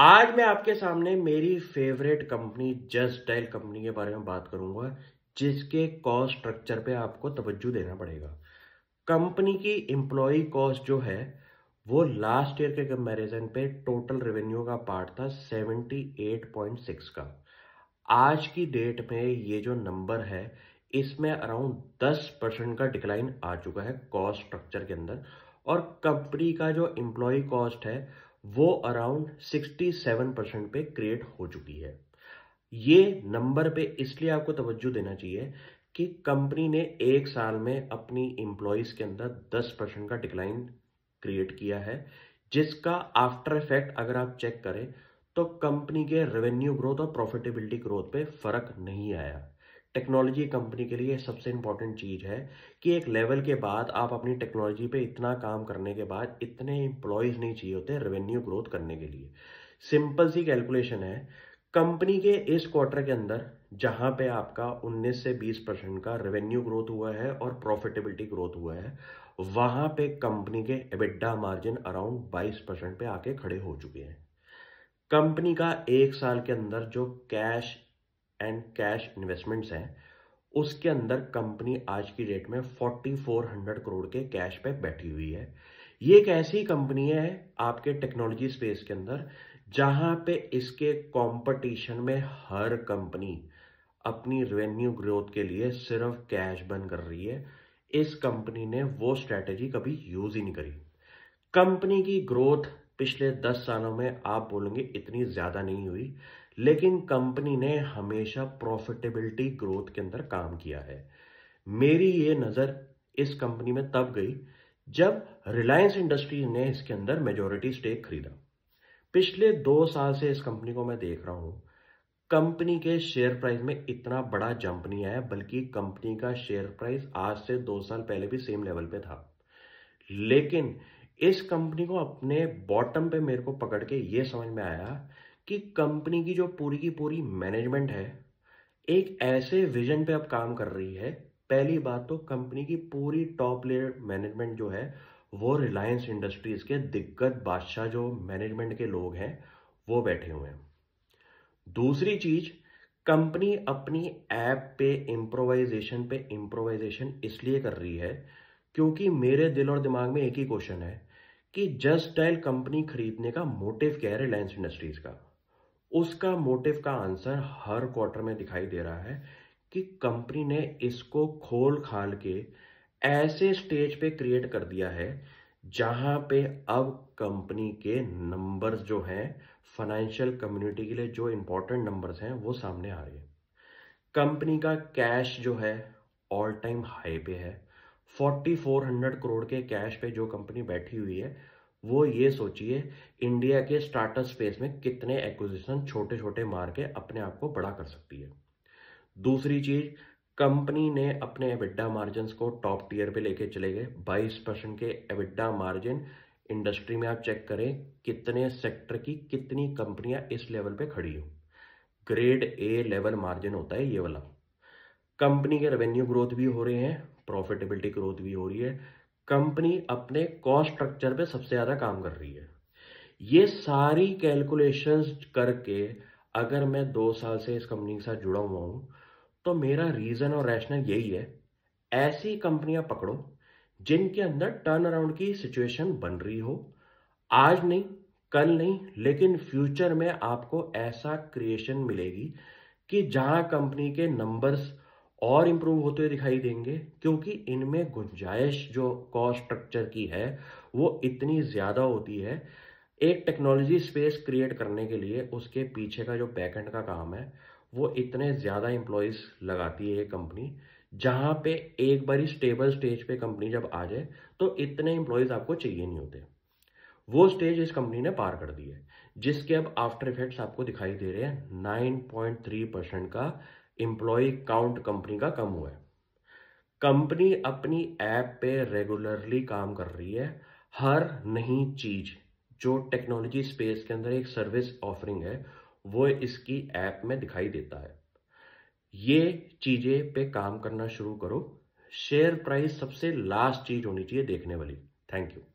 आज मैं आपके सामने मेरी favourite company just dial company के बारे में बात करूंगा जिसके कॉस्ट स्ट्रक्चर पे आपको तवज्जो देना पड़ेगा कंपनी की एम्प्लॉय कॉस्ट जो है वो लास्ट ईयर के कंपेरिजन पे टोटल रेवेन्यू का पार्ट था 78.6 का आज की डेट में ये जो नंबर है इसमें अराउंड 10 परसेंट का डिक्लाइन आ चुका है कॉस्ट स्ट्रक्चर के अंदर और कंपनी का जो एम्प्लॉ कॉस्ट है वो अराउंड 67 परसेंट पे क्रिएट हो चुकी है ये नंबर पे इसलिए आपको तवज्जो देना चाहिए कि कंपनी ने एक साल में अपनी एम्प्लॉयज के अंदर 10 परसेंट का डिक्लाइन क्रिएट किया है जिसका आफ्टर इफेक्ट अगर आप चेक करें तो कंपनी के रेवेन्यू ग्रोथ और प्रॉफिटेबिलिटी ग्रोथ पे फर्क नहीं आया टेक्नोलॉजी कंपनी के लिए सबसे इम्पॉर्टेंट चीज़ है कि एक लेवल के बाद आप अपनी टेक्नोलॉजी पे इतना काम करने के बाद इतने इम्प्लॉयज़ नहीं चाहिए होते रेवेन्यू ग्रोथ करने के लिए सिंपल सी कैलकुलेशन है कंपनी के इस क्वार्टर के अंदर जहां पे आपका 19 से 20 परसेंट का रेवेन्यू ग्रोथ हुआ है और प्रॉफिटेबिलिटी ग्रोथ हुआ है वहां पे कंपनी के एबिडा मार्जिन अराउंड 22 परसेंट पे आके खड़े हो चुके हैं कंपनी का एक साल के अंदर जो कैश एंड कैश इन्वेस्टमेंट्स हैं उसके अंदर कंपनी आज की डेट में 4400 करोड़ के कैश पे बैठी हुई है ये एक ऐसी कंपनी है आपके टेक्नोलॉजी स्पेस के अंदर जहां पे इसके कंपटीशन में हर कंपनी अपनी रेवेन्यू ग्रोथ के लिए सिर्फ कैश बन कर रही है इस कंपनी ने वो स्ट्रेटेजी कभी यूज ही नहीं करी कंपनी की ग्रोथ पिछले दस सालों में आप बोलेंगे इतनी ज्यादा नहीं हुई लेकिन कंपनी ने हमेशा प्रॉफिटेबिलिटी ग्रोथ के अंदर काम किया है मेरी ये नज़र इस कंपनी में तब गई जब रिलायंस इंडस्ट्रीज ने इसके अंदर मेजोरिटी स्टेक खरीदा पिछले दो साल से इस कंपनी को मैं देख रहा हूँ कंपनी के शेयर प्राइस में इतना बड़ा जंप नहीं आया बल्कि कंपनी का शेयर प्राइस आज से दो साल पहले भी सेम लेवल पे था लेकिन इस कंपनी को अपने बॉटम पे मेरे को पकड़ के ये समझ में आया कि कंपनी की जो पूरी की पूरी मैनेजमेंट है एक ऐसे विजन पे अब काम कर रही है पहली बात तो कंपनी की पूरी टॉप लेयर मैनेजमेंट जो है वो रिलायंस इंडस्ट्रीज के दिग्गज बादशाह जो मैनेजमेंट के लोग हैं वो बैठे हुए हैं दूसरी चीज कंपनी अपनी ऐप पे इम्प्रोवाइजेशन पे इम्प्रोवाइजेशन इसलिए कर रही है क्योंकि मेरे दिल और दिमाग में एक ही क्वेश्चन है कि जस्ट डायल कंपनी खरीदने का मोटिव क्या है रिलायंस इंडस्ट्रीज का उसका मोटिव का आंसर हर क्वार्टर में दिखाई दे रहा है कि कंपनी ने इसको खोल खाल के ऐसे स्टेज पे क्रिएट कर दिया है जहां पे अब कंपनी के नंबर्स जो हैं फाइनेंशियल कम्युनिटी के लिए जो इंपॉर्टेंट नंबर्स हैं वो सामने आ रहे हैं कंपनी का कैश जो है ऑल टाइम हाई पे है 4400 करोड़ के कैश पे जो कंपनी बैठी हुई है वो ये सोचिए इंडिया के स्टार्टअप स्पेस में कितने एक्विजिशन छोटे छोटे मार के अपने आप को बड़ा कर सकती है दूसरी चीज कंपनी ने अपने एबिड्डा मार्जिन को टॉप टीयर पे लेके चले गए 22 परसेंट के एबिड्डा मार्जिन इंडस्ट्री में आप चेक करें कितने सेक्टर की कितनी कंपनियां इस लेवल पे खड़ी हो ग्रेड ए लेवल मार्जिन होता है ये वाला कंपनी के रेवेन्यू ग्रोथ भी हो रहे हैं प्रॉफिटेबिलिटी ग्रोथ भी हो रही है कंपनी अपने कॉस्ट स्ट्रक्चर पे सबसे ज़्यादा काम कर रही है ये सारी कैलकुलेशंस करके अगर मैं दो साल से इस कंपनी के साथ जुड़ा हुआ हूं तो मेरा रीज़न और रैशनल यही है ऐसी कंपनियां पकड़ो जिनके अंदर टर्न अराउंड की सिचुएशन बन रही हो आज नहीं कल नहीं लेकिन फ्यूचर में आपको ऐसा क्रिएशन मिलेगी कि जहां कंपनी के नंबर्स और इम्प्रूव होते हुए दिखाई देंगे क्योंकि इनमें गुंजाइश जो कॉस्ट स्ट्रक्चर की है वो इतनी ज़्यादा होती है एक टेक्नोलॉजी स्पेस क्रिएट करने के लिए उसके पीछे का जो पैकेट का काम है वो इतने ज़्यादा एम्प्लॉयज़ लगाती है ये कंपनी जहाँ पे एक बारी स्टेबल स्टेज पे कंपनी जब आ जाए तो इतने एम्प्लॉयज़ आपको चाहिए नहीं होते वो स्टेज इस कंपनी ने पार कर दी है जिसके अब आफ्टर इफेक्ट्स आपको दिखाई दे रहे हैं 9.3 परसेंट का एम्प्लॉय काउंट कंपनी का कम हुआ है कंपनी अपनी ऐप पे रेगुलरली काम कर रही है हर नई चीज जो टेक्नोलॉजी स्पेस के अंदर एक सर्विस ऑफरिंग है वो इसकी ऐप में दिखाई देता है ये चीजें पे काम करना शुरू करो शेयर प्राइस सबसे लास्ट चीज होनी चाहिए देखने वाली थैंक यू